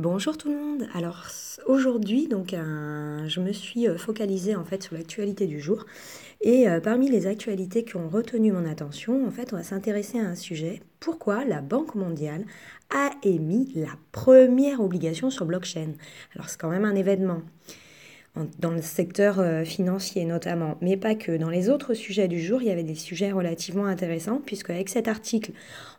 Bonjour tout le monde. Alors aujourd'hui, donc euh, je me suis euh, focalisée en fait sur l'actualité du jour et euh, parmi les actualités qui ont retenu mon attention, en fait, on va s'intéresser à un sujet pourquoi la Banque mondiale a émis la première obligation sur blockchain. Alors c'est quand même un événement dans le secteur euh, financier notamment, mais pas que. Dans les autres sujets du jour, il y avait des sujets relativement intéressants, puisque avec cet article,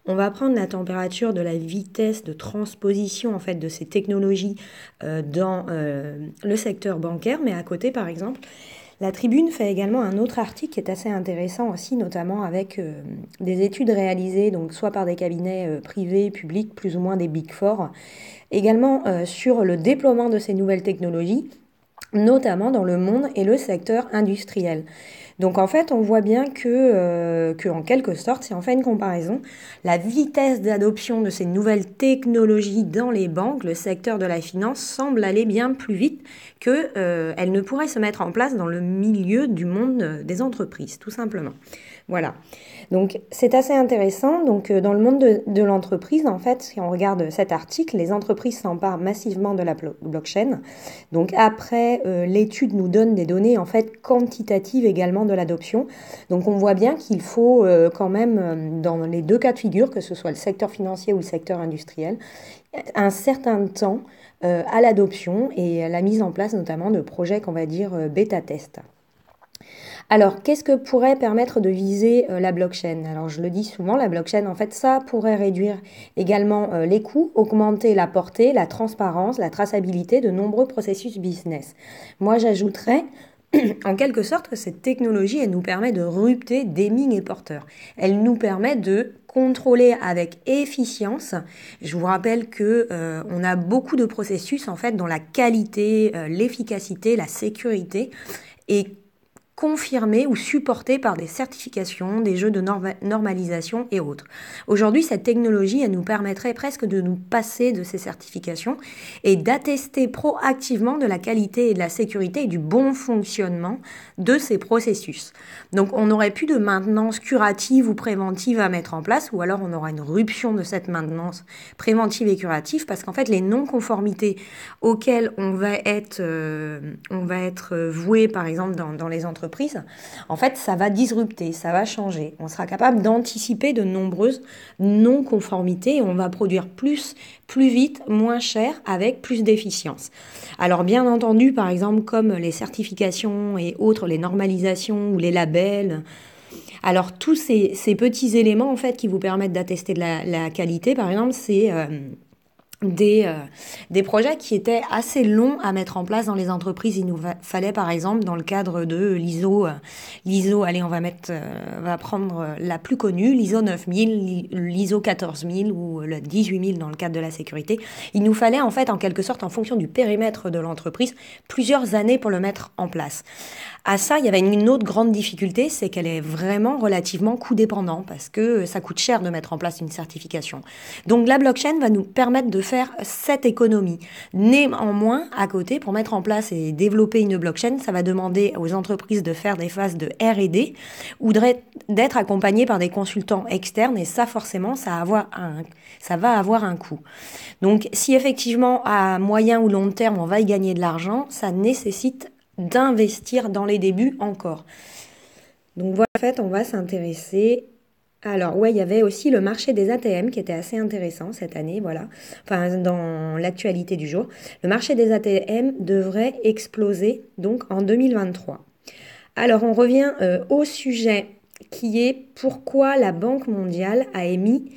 on va prendre la température de la vitesse de transposition en fait de ces technologies euh, dans euh, le secteur bancaire, mais à côté, par exemple, la Tribune fait également un autre article qui est assez intéressant aussi, notamment avec des études réalisées, donc soit par des cabinets privés, publics, plus ou moins des Big Four, également sur le déploiement de ces nouvelles technologies notamment dans le monde et le secteur industriel. Donc en fait, on voit bien euh, que, en quelque sorte, si on fait une comparaison, la vitesse d'adoption de ces nouvelles technologies dans les banques, le secteur de la finance, semble aller bien plus vite qu'elle euh, ne pourrait se mettre en place dans le milieu du monde euh, des entreprises, tout simplement. Voilà. Donc c'est assez intéressant. Donc euh, dans le monde de, l'entreprise, en fait, si on regarde cet article, les entreprises s'emparent massivement de la blockchain. Donc après, euh, l'étude nous donne des données en fait quantitatives également de l'adoption. Donc on voit bien qu'il faut euh, quand même dans les deux cas de figure, que ce soit le secteur financier ou le secteur industriel, un certain temps à l'adoption et à la mise en place notamment de projets qu'on va dire bêta-test. Alors, qu'est-ce que pourrait permettre de viser euh, la blockchain Alors, je le dis souvent, la blockchain, en fait, ça pourrait réduire également euh, les coûts, augmenter la portée, la transparence, la traçabilité de nombreux processus business. Moi, j'ajouterais en quelque sorte que cette technologie, elle nous permet de rupter mines et porteurs. Elle nous permet de contrôler avec efficience. Je vous rappelle que euh, on a beaucoup de processus en fait dans la qualité, l'efficacité, la sécurité et confirmés ou supporté par des certifications, des jeux de normalisation et autres. Aujourd'hui, cette technologie, elle nous permettrait presque de nous passer de ces certifications et d'attester proactivement de la qualité et de la sécurité et du bon fonctionnement de ces processus. Donc on n'aurait plus de maintenance curative ou préventive à mettre en place, ou alors on aura une rupture de cette maintenance préventive et curative, parce qu'en fait les non-conformités auxquelles on va être, euh, on va être voué, par exemple, dans les entreprises, en fait, ça va disrupter, ça va changer. On sera capable d'anticiper de nombreuses non-conformités on va produire plus, plus vite, moins cher, avec plus d'efficience. Alors, bien entendu, par exemple, comme les certifications et autres, les normalisations ou les labels, alors tous ces, petits éléments en fait qui vous permettent d'attester de la, qualité, par exemple, c'est euh, des, euh, des projets qui étaient assez longs à mettre en place dans les entreprises. Il nous fallait par exemple dans le cadre de l'ISO, euh, l'ISO, allez on va mettre, euh, va prendre la plus connue, l'ISO 9000, l'ISO 14000 ou le 18000 dans le cadre de la sécurité. Il nous fallait en fait en quelque sorte en fonction du périmètre de l'entreprise plusieurs années pour le mettre en place. À ça, il y avait une autre grande difficulté, c'est qu'elle est vraiment relativement coût dépendant parce que ça coûte cher de mettre en place une certification. Donc la blockchain va nous permettre de faire cette économie. Néanmoins, à côté, pour mettre en place et développer une blockchain, ça va demander aux entreprises de faire des phases de RD ou d'être accompagnées par des consultants externes et ça, forcément, ça, avoir un, ça va avoir un coût. Donc, si effectivement, à moyen ou long terme, on va y gagner de l'argent, ça nécessite d'investir dans les débuts encore. Donc voilà, en fait, on va s'intéresser alors ouais, il y avait aussi le marché des ATM qui était assez intéressant cette année, voilà. Enfin, dans l'actualité du jour, le marché des ATM devrait exploser donc en 2023. Alors on revient euh, au sujet qui est pourquoi la Banque mondiale a émis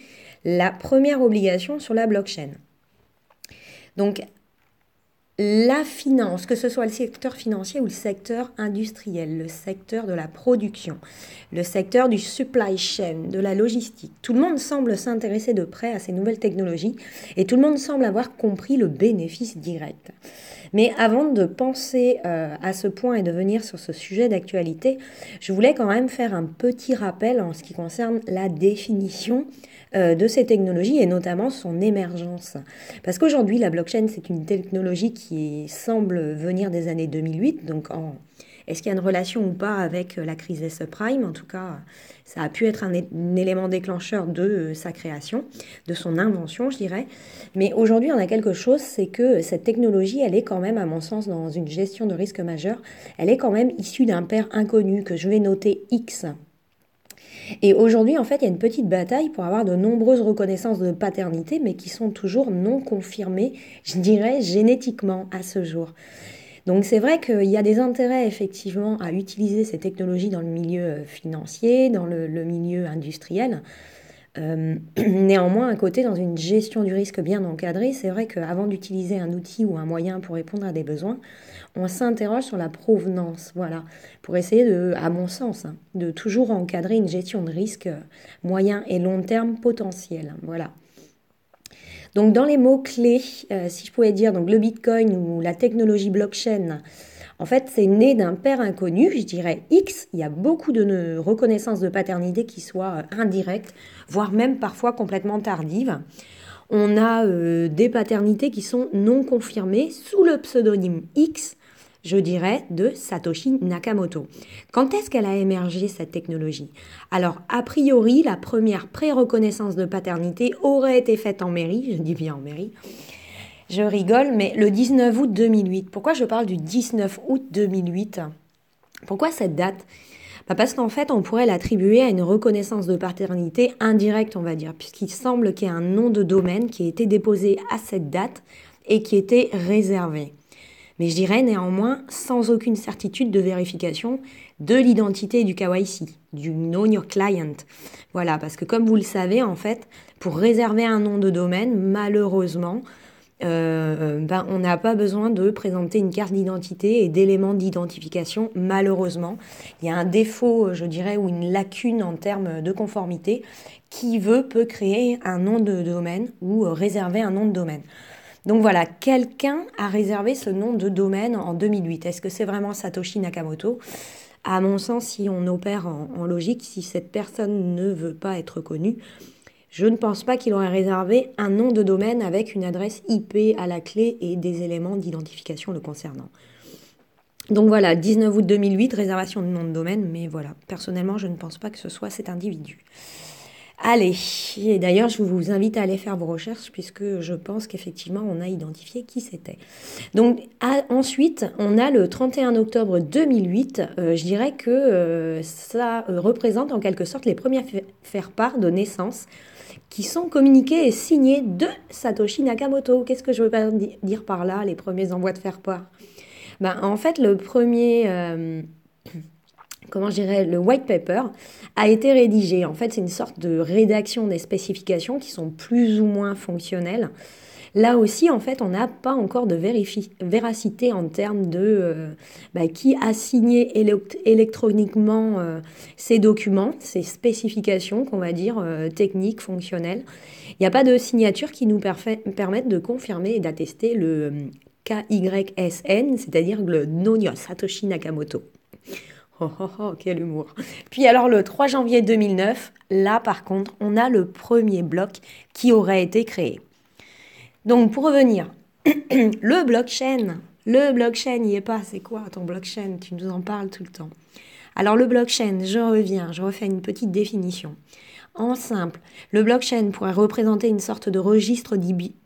la première obligation sur la blockchain. Donc la finance, que ce soit le secteur financier ou le secteur industriel, le secteur de la production, le secteur du supply chain, de la logistique, tout le monde semble s'intéresser de près à ces nouvelles technologies et tout le monde semble avoir compris le bénéfice direct. Mais avant de penser euh, à ce point et de venir sur ce sujet d'actualité, je voulais quand même faire un petit rappel en ce qui concerne la définition euh, de ces technologies et notamment son émergence. Parce qu'aujourd'hui, la blockchain, c'est une technologie qui semble venir des années 2008, donc est-ce qu'il y a une relation ou pas avec euh, la crise des subprimes En tout cas, ça a pu être un, un, élément déclencheur de euh, sa création, de son invention, je dirais. Mais aujourd'hui, on a quelque chose, c'est que cette technologie, elle est quand même, à mon sens, dans une gestion de risque majeur. Elle est quand même issue d'un père inconnu que je vais noter X. Et aujourd'hui, en fait, il y a une petite bataille pour avoir de nombreuses reconnaissances de paternité, mais qui sont toujours non confirmées, je dirais, génétiquement à ce jour. Donc c'est vrai qu'il y a des intérêts effectivement à utiliser ces technologies dans le milieu euh, financier, dans le, le milieu industriel, euh, néanmoins, à côté, dans une gestion du risque bien encadrée, c'est vrai qu'avant d'utiliser un outil ou un moyen pour répondre à des besoins, on s'interroge sur la provenance, voilà, pour essayer de, à mon sens, hein, de toujours encadrer une gestion de risque euh, moyen et long terme potentiel, hein, voilà. Donc dans les mots clés, euh, si je pouvais dire, donc le Bitcoin ou la technologie blockchain, en fait, c'est né d'un père inconnu, je dirais X. Il y a beaucoup de reconnaissances de paternité qui soient euh, indirectes, voire même parfois complètement tardives. On a euh, des paternités qui sont non confirmées sous le pseudonyme X, je dirais, de Satoshi Nakamoto. Quand est-ce qu'elle a émergé cette technologie Alors, a priori, la première pré-reconnaissance de paternité aurait été faite en mairie, je dis bien en mairie, je rigole, mais le 19 août 2008, pourquoi je parle du 19 août 2008 Pourquoi cette date bah, Parce qu'en fait, on pourrait l'attribuer à une reconnaissance de paternité indirecte, on va dire, puisqu'il semble qu'il y ait un nom de domaine qui a été déposé à cette date et qui était réservé. Mais je dirais néanmoins sans aucune certitude de vérification de l'identité du KYC, du Know Your Client. Voilà, parce que comme vous le savez, en fait, pour réserver un nom de domaine, malheureusement, euh, ben, on n'a pas besoin de présenter une carte d'identité et d'éléments d'identification, malheureusement. Il y a un défaut, euh, je dirais, ou une lacune en termes de conformité qui veut, peut créer un nom de domaine ou euh, réserver un nom de domaine. Donc voilà, quelqu'un a réservé ce nom de domaine en 2008. Est-ce que c'est vraiment Satoshi Nakamoto À mon sens, si on opère en, logique, si cette personne ne veut pas être connue, je ne pense pas qu'il aurait réservé un nom de domaine avec une adresse IP à la clé et des éléments d'identification le concernant. Donc voilà, 19 août 2008, réservation de nom de domaine, mais voilà, personnellement, je ne pense pas que ce soit cet individu. Allez, et d'ailleurs, je vous invite à aller faire vos recherches puisque je pense qu'effectivement, on a identifié qui c'était. Donc ensuite, on a le 31 octobre 2008. Euh, je dirais que euh, ça euh, représente en quelque sorte les premiers faire-part de naissance qui sont communiqués et signés de Satoshi Nakamoto. Qu'est-ce que je veux dire par là, les premiers envois de faire part ben, En fait, le premier... Euh, comment je le white paper a été rédigé. En fait, c'est une sorte de rédaction des spécifications qui sont plus ou moins fonctionnelles. Là aussi, en fait, on n'a pas encore de véracité en termes de euh, bah, qui a signé électroniquement euh, ces documents, ces spécifications, qu'on va dire, euh, techniques, fonctionnelles. Il n'y a pas de signature qui nous permette de confirmer et d'attester le KYSN, c'est-à-dire le Nonyo Satoshi Nakamoto. Oh, oh, oh quel humour. Puis alors le 3 janvier 2009, là par contre, on a le premier bloc qui aurait été créé. Donc pour revenir, le blockchain, le blockchain n'y est pas, c'est quoi ton blockchain Tu nous en parles tout le temps. Alors le blockchain, je reviens, je refais une petite définition. En simple, le blockchain pourrait représenter une sorte de registre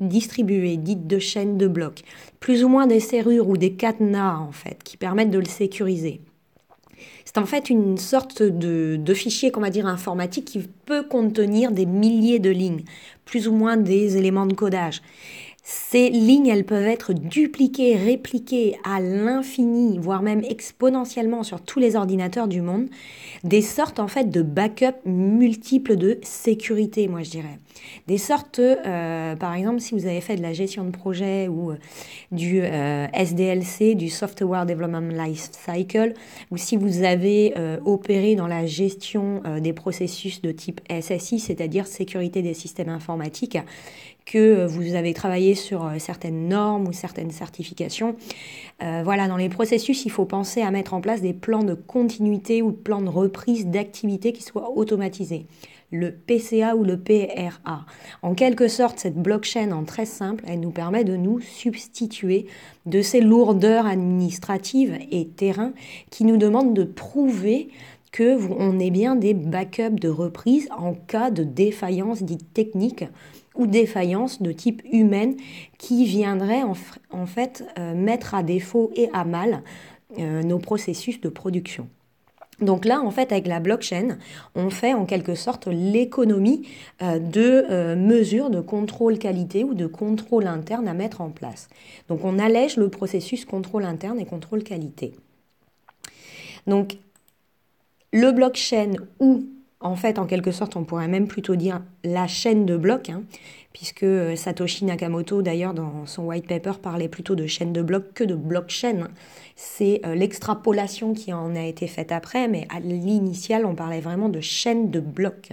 distribué, dite de chaîne de blocs, plus ou moins des serrures ou des cadenas en fait, qui permettent de le sécuriser. C'est en fait une sorte de, de fichier, qu'on dire, informatique qui peut contenir des milliers de lignes, plus ou moins des éléments de codage. Ces lignes, elles peuvent être dupliquées, répliquées à l'infini, voire même exponentiellement sur tous les ordinateurs du monde, des sortes en fait de backups multiples de sécurité, moi je dirais. Des sortes, euh, par exemple, si vous avez fait de la gestion de projet ou euh, du euh, SDLC, du Software Development Life Cycle, ou si vous avez opéré dans la gestion des processus de type SSI, c'est-à-dire sécurité des systèmes informatiques, que vous avez travaillé sur euh, certaines normes ou certaines certifications. Euh, voilà, dans les processus, il faut penser à mettre en place des plans de continuité ou plans de reprise d'activité qui soient automatisés. Le PCA ou le PRA. En quelque sorte, cette blockchain en très simple, elle nous permet de nous substituer de ces lourdeurs administratives et terrain qui nous demandent de prouver que on ait bien des backups de reprise en cas de défaillance dite technique ou défaillance de type humaine qui viendrait en, en fait euh, mettre à défaut et à mal euh, nos processus de production. Donc là, en fait, avec la blockchain, on fait en quelque sorte l'économie euh, de mesures de contrôle qualité ou de contrôle interne à mettre en place. Donc on allège le processus contrôle interne et contrôle qualité. Donc le blockchain ou en fait, en quelque sorte, on pourrait même plutôt dire la chaîne de blocs, hein, puisque euh, Satoshi Nakamoto, d'ailleurs, dans son white paper, parlait plutôt de chaîne de blocs que de blockchain. C'est euh, l'extrapolation qui en a été faite après, mais à l'initial, on parlait vraiment de chaîne de blocs.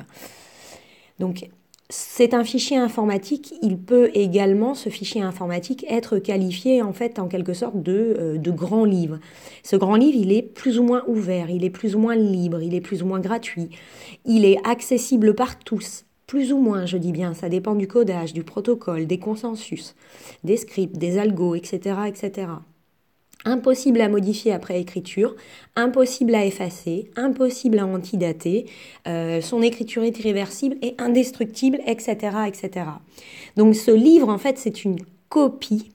Donc, c'est un fichier informatique. Il peut également, ce fichier informatique, être qualifié en fait en quelque sorte de, euh, de, grand livre. Ce grand livre, il est plus ou moins ouvert, il est plus ou moins libre, il est plus ou moins gratuit. Il est accessible par tous, plus ou moins, je dis bien. Ça dépend du codage, du protocole, des consensus, des scripts, des algos, etc., etc impossible à modifier après écriture, impossible à effacer, impossible à antidater, euh, son écriture est irréversible et indestructible, etc., etc. Donc ce livre, en fait, c'est une copie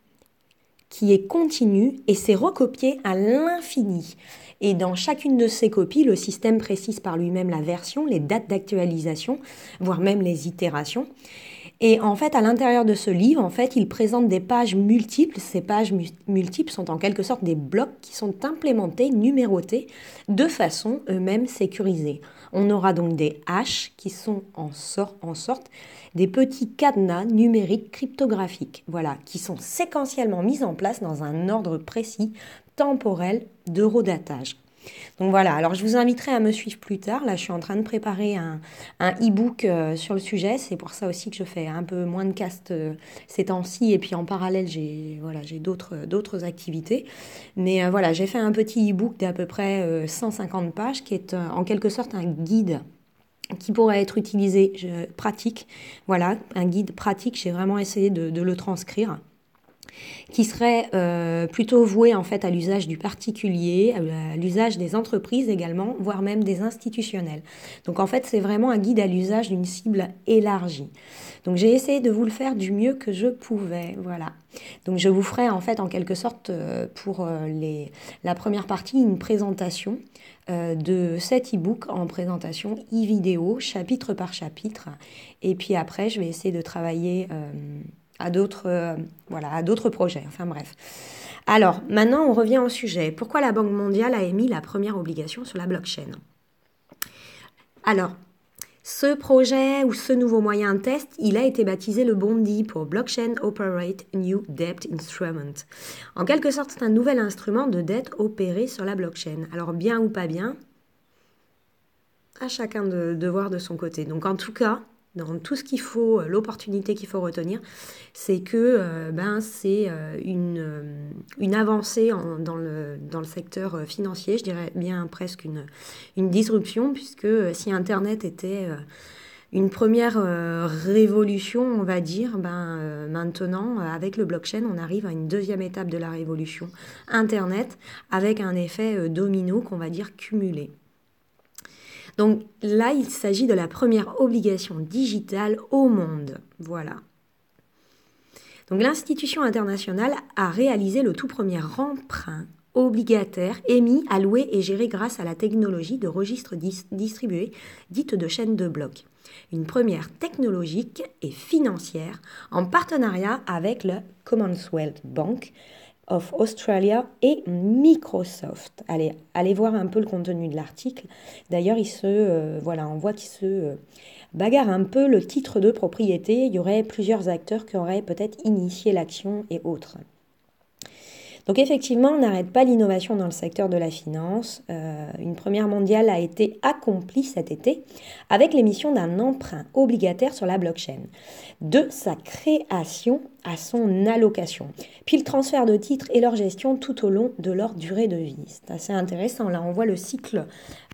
qui est continue et s'est recopiée à l'infini. Et dans chacune de ces copies, le système précise par lui-même la version, les dates d'actualisation, voire même les itérations. Et en fait, à l'intérieur de ce livre, en fait, il présente des pages multiples. Ces pages multiples sont en quelque sorte des blocs qui sont implémentés, numérotés, de façon eux-mêmes sécurisée. On aura donc des H qui sont en, sorte des petits cadenas numériques cryptographiques, voilà, qui sont séquentiellement mis en place dans un ordre précis, temporel, d'eurodatage. Donc voilà, alors je vous inviterai à me suivre plus tard. Là, je suis en train de préparer un, e-book euh, sur le sujet. C'est pour ça aussi que je fais un peu moins de cast euh, ces temps-ci. Et puis en parallèle, j'ai voilà, d'autres activités. Mais euh, voilà, j'ai fait un petit e-book d'à peu près 150 pages qui est en quelque sorte un guide qui pourrait être utilisé je, pratique. Voilà, un guide pratique. J'ai vraiment essayé de le transcrire qui serait euh, plutôt voué en fait à l'usage du particulier, à l'usage des entreprises également, voire même des institutionnels. Donc en fait, c'est vraiment un guide à l'usage d'une cible élargie. Donc j'ai essayé de vous le faire du mieux que je pouvais, voilà. Donc je vous ferai en fait en quelque sorte euh, pour euh, les, la première partie une présentation de cet e-book en présentation e-vidéo, chapitre par chapitre. Et puis après, je vais essayer de travailler à d'autres euh, voilà, à d'autres projets. Enfin bref. Alors, maintenant, on revient au sujet. Pourquoi la Banque mondiale a émis la première obligation sur la blockchain Alors, ce projet ou ce nouveau moyen de test, il a été baptisé le Bondi pour Blockchain Operate New Debt Instrument. En quelque sorte, c'est un nouvel instrument de dette opéré sur la blockchain. Alors, bien ou pas bien, à chacun de, de voir de son côté. Donc, en tout cas, dans tout ce qu'il faut, euh, l'opportunité qu'il faut retenir, c'est que euh, ben, c'est euh, une, une, avancée dans, le, secteur financier, je dirais bien presque une, disruption, puisque si Internet était une première révolution, on va dire, ben, maintenant, avec le blockchain, on arrive à une deuxième étape de la révolution Internet, avec un effet domino qu'on va dire cumulé. Donc là, il s'agit de la première obligation digitale au monde. Voilà. Donc l'institution internationale a réalisé le tout premier emprunt obligataire émis, alloué et géré grâce à la technologie de registre distribués, distribué, dite de chaîne de blocs. Une première technologique et financière en partenariat avec le Commonwealth Bank, of Australia et Microsoft. Allez, voir un peu le contenu de l'article. D'ailleurs, il se, euh, voilà, on voit qu'il se euh, bagarre un peu le titre de propriété. Il y aurait plusieurs acteurs qui auraient peut-être initié l'action et autres. Donc effectivement, on n'arrête pas l'innovation dans le secteur de la finance. Euh, une première mondiale a été accomplie cet été avec l'émission d'un emprunt obligataire sur la blockchain, de sa création à son allocation, puis le transfert de titres et leur gestion tout au long de leur durée de vie. C'est assez intéressant, là on voit le cycle,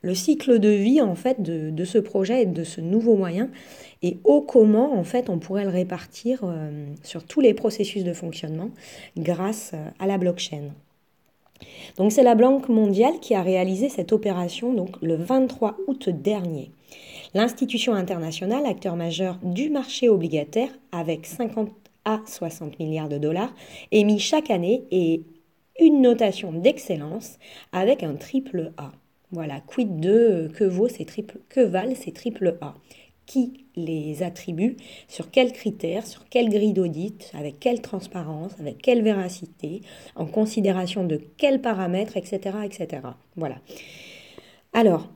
le cycle de vie en fait de ce projet et de ce nouveau moyen et au comment, en fait, on pourrait le répartir euh, sur tous les processus de fonctionnement grâce euh, à la blockchain. Donc c'est la Banque mondiale qui a réalisé cette opération donc, le 23 août dernier. L'institution internationale, acteur majeur du marché obligataire avec 50 à 60 milliards de dollars, émis chaque année et une notation d'excellence avec un triple A. Voilà, quid de euh, que, vaut triple, que valent ces triple A qui les attribue, sur quels critères, sur quelle grille d'audit, avec quelle transparence, avec quelle véracité, en considération de quels paramètres, etc. etc. Voilà. Alors,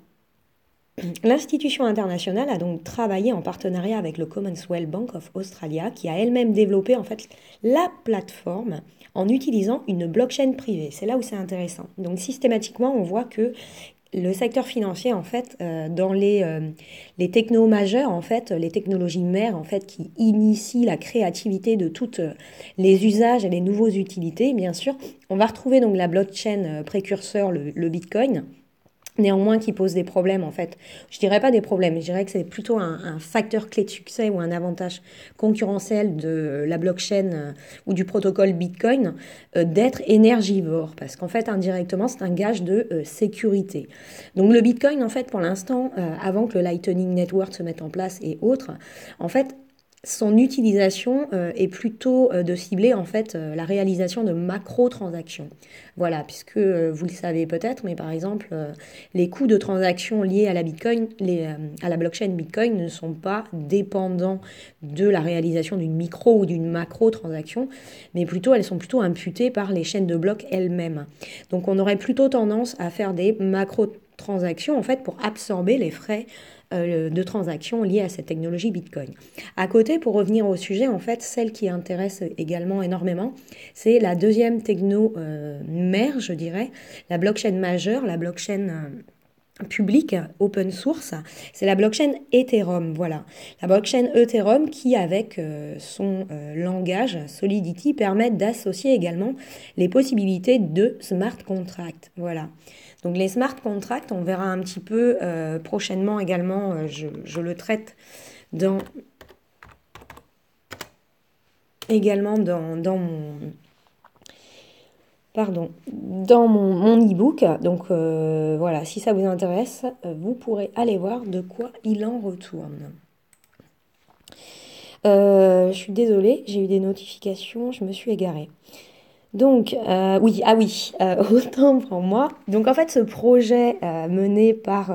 L'institution internationale a donc travaillé en partenariat avec le Commonwealth Bank of Australia, qui a elle-même développé en fait la plateforme en utilisant une blockchain privée. C'est là où c'est intéressant. Donc systématiquement, on voit que le secteur financier, en fait, euh, dans les, euh, les technos majeurs, en fait, les technologies mères, en fait, qui initient la créativité de toutes euh, les usages et les nouveaux utilités, bien sûr, on va retrouver donc la blockchain précurseur, le Bitcoin, néanmoins qui pose des problèmes en fait. Je dirais pas des problèmes, je dirais que c'est plutôt un, facteur clé de succès ou un avantage concurrentiel de la blockchain euh, ou du protocole Bitcoin euh, d'être énergivore parce qu'en fait indirectement c'est un gage de euh, sécurité. Donc le Bitcoin en fait pour l'instant avant que le Lightning Network se mette en place et autres, en fait son utilisation euh, est plutôt euh, de cibler en fait euh, la réalisation de macro-transactions. Voilà, puisque vous le savez peut-être, mais par exemple, les coûts de transactions liés à la Bitcoin, à la blockchain Bitcoin ne sont pas dépendants de la réalisation d'une micro ou d'une macro-transaction, mais plutôt elles sont plutôt imputées par les chaînes de blocs elles-mêmes. Donc on aurait plutôt tendance à faire des macro-transactions transactions en fait, pour absorber les frais euh, de transactions liés à cette technologie Bitcoin. À côté, pour revenir au sujet, en fait, celle qui intéresse également énormément, c'est la deuxième techno euh, mère, je dirais, la blockchain majeure, la blockchain euh, publique, open source, c'est la blockchain Ethereum, voilà. La blockchain Ethereum qui, avec son langage Solidity, permet d'associer également les possibilités de smart contracts, voilà. Donc les smart contracts, on verra un petit peu euh, prochainement également, euh, je, le traite dans également dans, mon pardon dans mon, e-book. Donc euh, voilà, si ça vous intéresse, vous pourrez aller voir de quoi il en retourne. je suis désolée, j'ai eu des notifications, je me suis égarée. Donc, euh, oui, ah oui, euh, autant pour moi. Donc, en fait, ce projet euh, mené par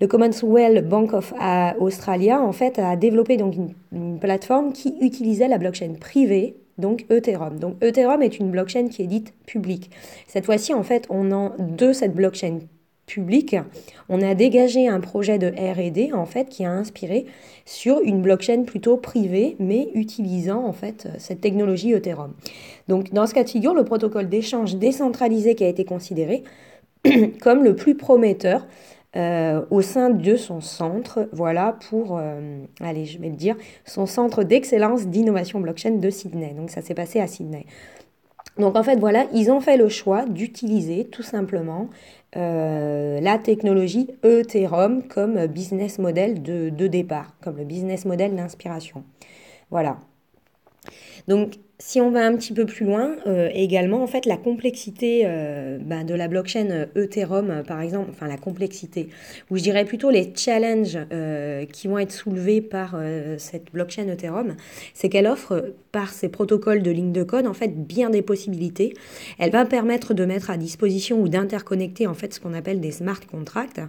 le Commonwealth Bank of Australia, en fait, a développé donc une, plateforme qui utilisait la blockchain privée, donc Ethereum. Donc, Ethereum est une blockchain qui est dite publique. Cette fois-ci, en fait, on en deux, cette blockchain public, on a dégagé un projet de R&D en fait qui a inspiré sur une blockchain plutôt privée mais utilisant en fait cette technologie Ethereum. Donc dans ce cas de figure, le protocole d'échange décentralisé qui a été considéré comme le plus prometteur euh, au sein de son centre, voilà pour, euh, allez, je vais le dire, son centre d'excellence d'innovation blockchain de Sydney. Donc ça s'est passé à Sydney. Donc en fait, voilà, ils ont fait le choix d'utiliser tout simplement euh, la technologie Ethereum comme business model de, départ, comme le business model d'inspiration. Voilà. Donc si on va un petit peu plus loin, euh, également, en fait, la complexité euh, bah, de la blockchain euh, Ethereum, par exemple, enfin la complexité, ou je dirais plutôt les challenges qui vont être soulevés par cette blockchain Ethereum, c'est qu'elle offre, par ses protocoles de ligne de code, en fait, bien des possibilités. Elle va permettre de mettre à disposition ou d'interconnecter, en fait, ce qu'on appelle des smart contracts.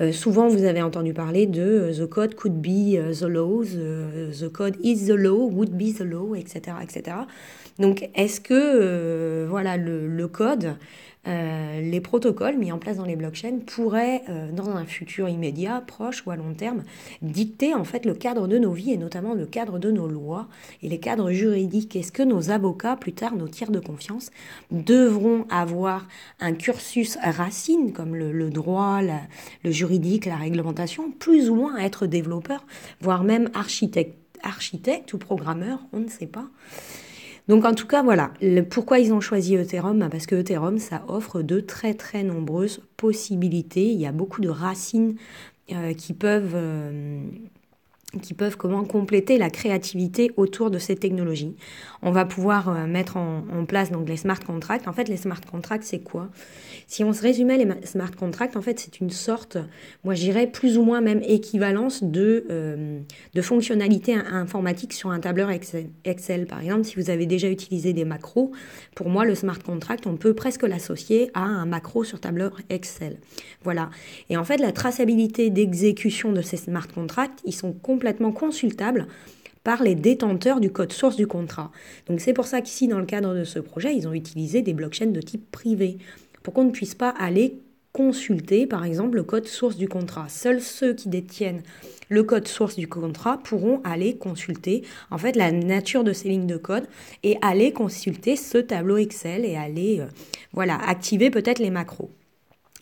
Euh, souvent, vous avez entendu parler de euh, the code could be euh, the law, the, code is the law, would be the law, etc., etc. Donc, est-ce que voilà le, le code euh, les protocoles mis en place dans les blockchains pourraient, euh, dans un futur immédiat, proche ou à long terme, dicter en fait le cadre de nos vies et notamment le cadre de nos lois et les cadres juridiques. Est-ce que nos avocats, plus tard nos tiers de confiance, devront avoir un cursus racine comme le, droit, le juridique, la réglementation, plus ou moins être développeurs, voire même architectes architecte ou programmeur, on ne sait pas. Donc en tout cas, voilà, pourquoi ils ont choisi Ethereum bah, Parce que Ethereum, ça offre de très très nombreuses possibilités. Il y a beaucoup de racines euh, qui peuvent... Euh, qui peuvent comment compléter la créativité autour de ces technologies. On va pouvoir euh, mettre en, place donc les smart contracts. En fait, les smart contracts, c'est quoi Si on se résumait les smart contracts, en fait, c'est une sorte, moi j'irais plus ou moins même équivalence de, euh, de fonctionnalités informatiques sur un tableur Excel, Excel. Par exemple, si vous avez déjà utilisé des macros, pour moi, le smart contract, on peut presque l'associer à un macro sur tableur Excel. Voilà. Et en fait, la traçabilité d'exécution de ces smart contracts, ils sont complètement complètement consultable par les détenteurs du code source du contrat. Donc c'est pour ça qu'ici, dans le cadre de ce projet, ils ont utilisé des blockchains de type privé, pour qu'on ne puisse pas aller consulter, par exemple, le code source du contrat. Seuls ceux qui détiennent le code source du contrat pourront aller consulter, en fait, la nature de ces lignes de code et aller consulter ce tableau Excel et aller, euh, voilà, activer peut-être les macros.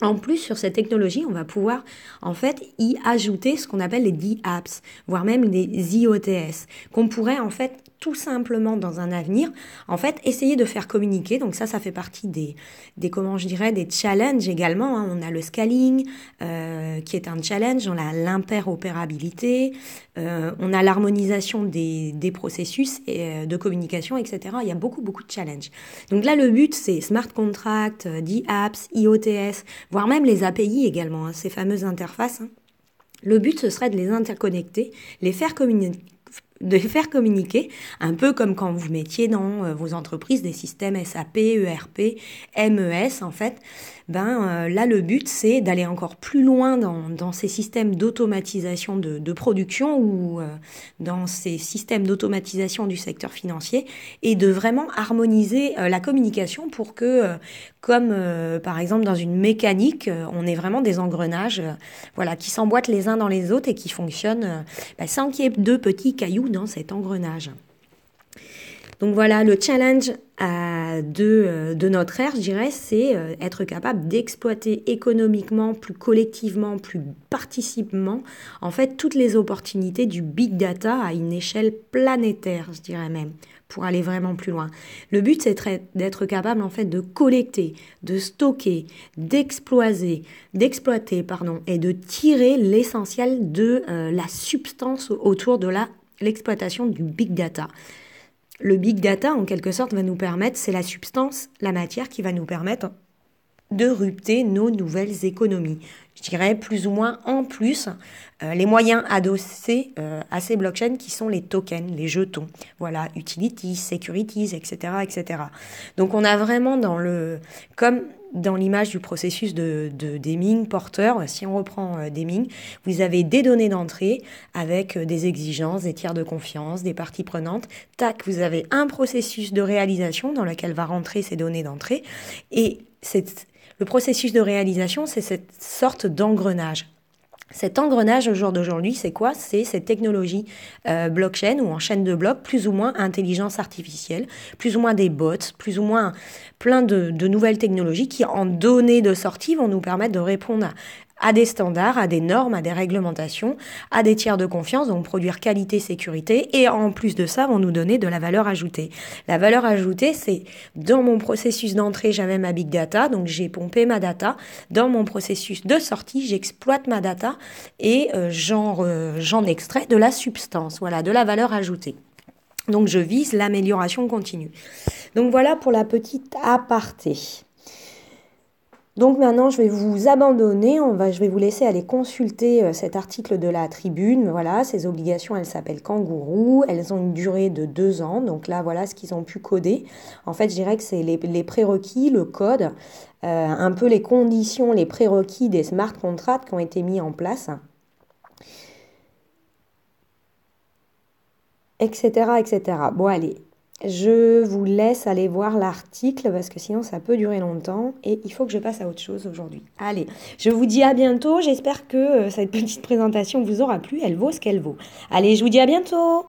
En plus, sur cette technologie, on va pouvoir en fait y ajouter ce qu'on appelle les D-apps, voire même des IOTS, qu'on pourrait en fait tout simplement dans un avenir, en fait, essayer de faire communiquer. Donc ça, ça fait partie des, des comment je dirais, des challenges également. Hein. On a le scaling, euh, qui est un challenge, on a l'interopérabilité, euh, on a l'harmonisation des, des, processus et, euh, de communication, etc. Il y a beaucoup, beaucoup de challenges. Donc là, le but, c'est smart contract, dApps, apps IOTS, voire même les API également, hein, ces fameuses interfaces. Hein. Le but, ce serait de les interconnecter, les faire communiquer de faire communiquer, un peu comme quand vous mettiez dans euh, vos entreprises des systèmes SAP, ERP, MES en fait, ben, euh, là le but c'est d'aller encore plus loin dans, ces systèmes d'automatisation de, production ou euh, dans ces systèmes d'automatisation du secteur financier et de vraiment harmoniser euh, la communication pour que, comme par exemple dans une mécanique, on ait vraiment des engrenages voilà, qui s'emboîtent les uns dans les autres et qui fonctionnent ben, sans qu'il y ait deux petits cailloux dans cet engrenage. Donc voilà, le challenge euh, de, notre ère, je dirais, c'est euh, être capable d'exploiter économiquement, plus collectivement, plus participement, en fait, toutes les opportunités du big data à une échelle planétaire, je dirais même, pour aller vraiment plus loin. Le but, c'est d'être capable, en fait, de collecter, de stocker, d'exploiter, d'exploiter, pardon, et de tirer l'essentiel de euh, la substance autour de la l'exploitation du big data. Le big data, en quelque sorte, va nous permettre, c'est la substance, la matière qui va nous permettre de rupter nos nouvelles économies je dirais plus ou moins en plus euh, les moyens adossés euh, à ces blockchains qui sont les tokens, les jetons, voilà, utilities, securities, etc., etc. Donc on a vraiment dans le, comme dans l'image du processus de, de Deming porteur, si on reprend euh, Deming, vous avez des données d'entrée avec des exigences, des tiers de confiance, des parties prenantes. Tac, vous avez un processus de réalisation dans lequel va rentrer ces données d'entrée et cette le processus de réalisation, c'est cette sorte d'engrenage. Cet engrenage au jour d'aujourd'hui, c'est quoi C'est cette technologie euh, blockchain ou en chaîne de blocs, plus ou moins intelligence artificielle, plus ou moins des bots, plus ou moins plein de, nouvelles technologies qui, en données de sortie, vont nous permettre de répondre à à des standards, à des normes, à des réglementations, à des tiers de confiance, donc produire qualité, sécurité, et en plus de ça, vont nous donner de la valeur ajoutée. La valeur ajoutée, c'est dans mon processus d'entrée, j'avais ma big data, donc j'ai pompé ma data, dans mon processus de sortie, j'exploite ma data et euh, j'en extrais de la substance, voilà, de la valeur ajoutée. Donc je vise l'amélioration continue. Donc voilà pour la petite aparté. Donc maintenant, je vais vous abandonner, on va, je vais vous laisser aller consulter euh, cet article de la tribune. Voilà, ces obligations, elles s'appellent kangourou, elles ont une durée de deux ans. Donc là, voilà ce qu'ils ont pu coder. En fait, je dirais que c'est les, prérequis, le code, euh, un peu les conditions, les prérequis des smart contracts qui ont été mis en place. Etc. etc. Bon, allez, je vous laisse aller voir l'article parce que sinon ça peut durer longtemps et il faut que je passe à autre chose aujourd'hui. Allez, je vous dis à bientôt. J'espère que euh, cette petite présentation vous aura plu. Elle vaut ce qu'elle vaut. Allez, je vous dis à bientôt.